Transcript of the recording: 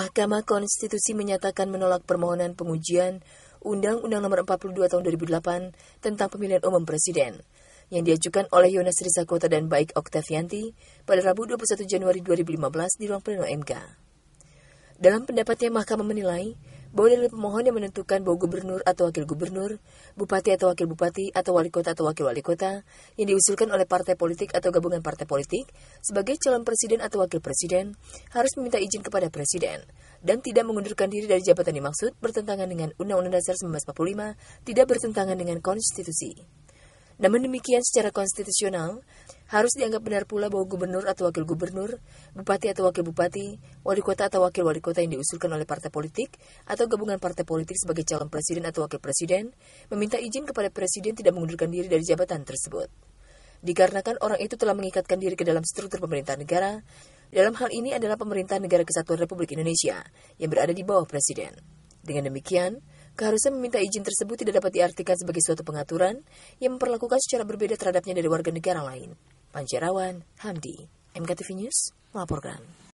Mahkamah Konstitusi menyatakan menolak permohonan pengujian Undang-Undang Nomor 42 Tahun 2008 tentang Pemilihan Umum Presiden yang diajukan oleh Yonas Rizakota dan Baik Oktavianti pada Rabu 21 Januari 2015 di ruang pleno MK. Dalam pendapatnya, Mahkamah menilai bahwa dari pemohon yang menentukan bahwa gubernur atau wakil gubernur, bupati atau wakil bupati, atau wali kota atau wakil wali kota yang diusulkan oleh partai politik atau gabungan partai politik sebagai calon presiden atau wakil presiden harus meminta izin kepada presiden dan tidak mengundurkan diri dari jabatan dimaksud bertentangan dengan Undang-Undang Dasar 1945, tidak bertentangan dengan konstitusi. Namun demikian secara konstitusional, harus dianggap benar pula bahwa gubernur atau wakil gubernur, bupati atau wakil bupati, wali kota atau wakil wali kota yang diusulkan oleh partai politik atau gabungan partai politik sebagai calon presiden atau wakil presiden meminta izin kepada presiden tidak mengundurkan diri dari jabatan tersebut. Dikarenakan orang itu telah mengikatkan diri ke dalam struktur pemerintah negara, dalam hal ini adalah pemerintah negara kesatuan Republik Indonesia yang berada di bawah presiden. Dengan demikian, Keharusan meminta izin tersebut tidak dapat diartikan sebagai suatu pengaturan yang memperlakukan secara berbeda terhadapnya dari warga negara lain. Panjerawan, Hamdi, MKTV News, melaporkan.